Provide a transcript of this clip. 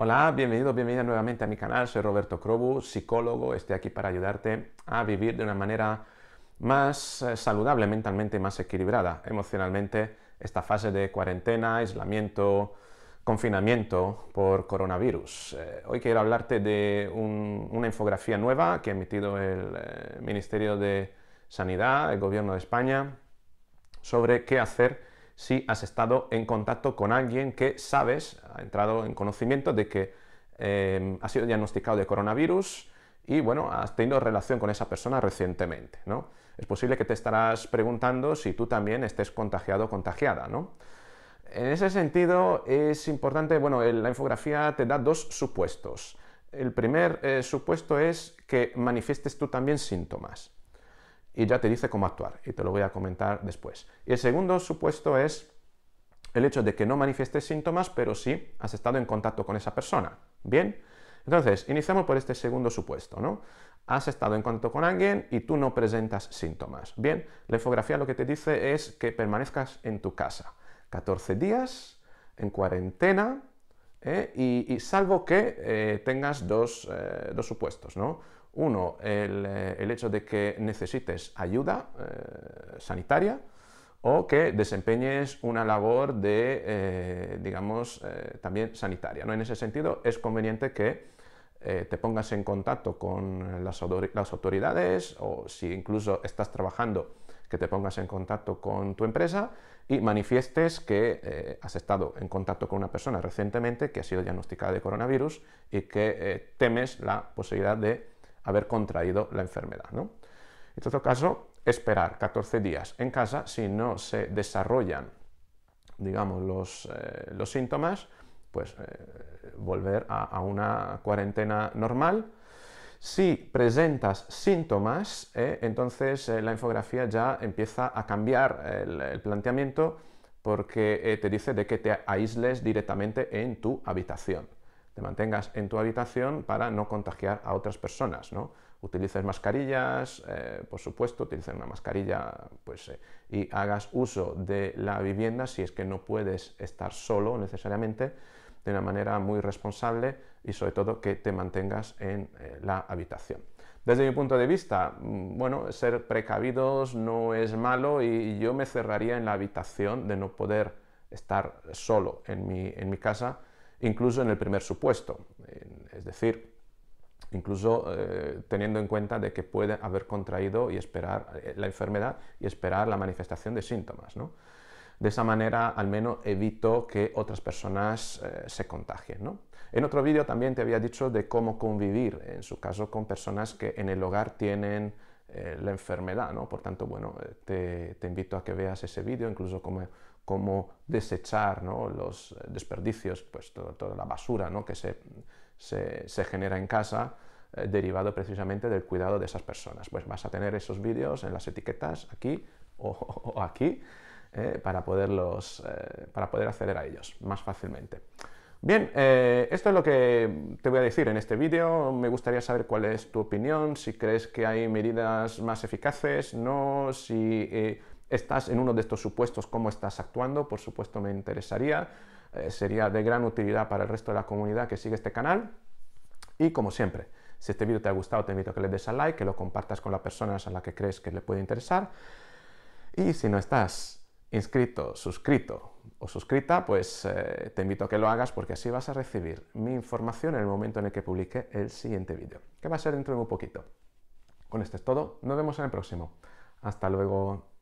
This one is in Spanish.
Hola, bienvenido, bienvenida nuevamente a mi canal. Soy Roberto Crobu, psicólogo. Estoy aquí para ayudarte a vivir de una manera más eh, saludable mentalmente, más equilibrada emocionalmente esta fase de cuarentena, aislamiento, confinamiento por coronavirus. Eh, hoy quiero hablarte de una infografía nueva que ha emitido el eh, Ministerio de Sanidad, el Gobierno de España, sobre qué hacer si has estado en contacto con alguien que sabes, ha entrado en conocimiento de que em, ha sido diagnosticado de coronavirus y bueno, has tenido relación con esa persona recientemente, ¿no? Es posible que te estarás preguntando si tú también estés contagiado o contagiada, ¿no? En ese sentido es importante, bueno, la infografía te da dos supuestos. El primer eh, supuesto es que manifiestes tú también síntomas y ya te dice cómo actuar, y te lo voy a comentar después. Y el segundo supuesto es el hecho de que no manifiestes síntomas, pero sí has estado en contacto con esa persona. Bien, entonces iniciamos por este segundo supuesto, ¿no? Has estado en contacto con alguien y tú no presentas síntomas. Bien, la infografía lo que te dice es que permanezcas en tu casa 14 días, en cuarentena, ¿eh? y, salvo que eh, tengas dos, eh, supuestos, Uno, el, hecho de que necesites ayuda sanitaria o que desempeñes una labor de, digamos, también sanitaria. En ese sentido, es conveniente que te pongas en contacto con las autoridades o si incluso estás trabajando que te pongas en contacto con tu empresa y manifiestes que eh, has estado en contacto con una persona recientemente que ha sido diagnosticada de coronavirus y que eh, temes la posibilidad de haber contraído la enfermedad. ¿no? En todo caso, esperar 14 días en casa si no se desarrollan digamos, los, eh, síntomas, pues volver a una cuarentena normal si presentas síntomas, eh, entonces eh, la infografía ya empieza a cambiar el, planteamiento porque eh, te dice de que te aísles directamente en tu habitación. Te mantengas en tu habitación para no contagiar a otras personas, ¿no? Utilices mascarillas, por supuesto, utilices una mascarilla pues, y hagas uso de la vivienda si es que no puedes estar solo necesariamente de una manera muy responsable y sobre todo que te mantengas en eh, la habitación. Desde mi punto de vista, mm, bueno, ser precavidos no es malo y yo me cerraría en la habitación de no poder estar solo en mi, casa, incluso en el primer supuesto. Es decir, incluso eh, teniendo en cuenta de que puede haber contraído y esperar eh, la enfermedad y esperar la manifestación de síntomas. De esa manera al menos evito que otras personas eh, se contagien. ¿no? En otro vídeo también te había dicho de cómo convivir, en su caso, con personas que en el hogar tienen eh, la enfermedad, ¿no? Por tanto, bueno, eh, te, invito a que veas ese vídeo, incluso cómo, cómo desechar los desperdicios, pues toda la basura ¿no? que se, se, genera en casa, derivado precisamente del cuidado de esas personas. Pues vas a tener esos vídeos en las etiquetas aquí o aquí eh, para, poderlos, eh, para poder acceder a ellos más fácilmente. Bien, eh, esto es lo que te voy a decir en este vídeo. Me gustaría saber cuál es tu opinión, si crees que hay medidas más eficaces, no, si estás en uno de estos supuestos, cómo estás actuando, por supuesto me interesaría. sería de gran utilidad para el resto de la comunidad que sigue este canal. Y como siempre, si este vídeo te ha gustado, te invito a que le des al like, que lo compartas con las personas a las que crees que le puede interesar. Y si no estás inscrito, suscrito o suscrita, pues eh, te invito a que lo hagas porque así vas a recibir mi información en el momento en el que publique el siguiente vídeo, que va a ser dentro de un poquito. Con esto es todo, nos vemos en el próximo. Hasta luego.